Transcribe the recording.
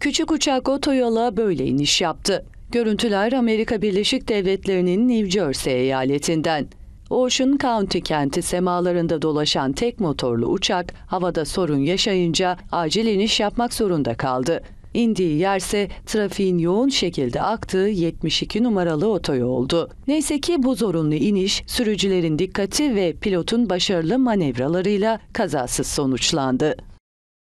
Küçük uçak otoyola böyle iniş yaptı. Görüntüler Amerika Birleşik Devletleri'nin New Jersey eyaletinden. Ocean County kenti semalarında dolaşan tek motorlu uçak havada sorun yaşayınca acil iniş yapmak zorunda kaldı. İndiği yerse trafiğin yoğun şekilde aktığı 72 numaralı otoyol oldu. Neyse ki bu zorunlu iniş sürücülerin dikkati ve pilotun başarılı manevralarıyla kazasız sonuçlandı.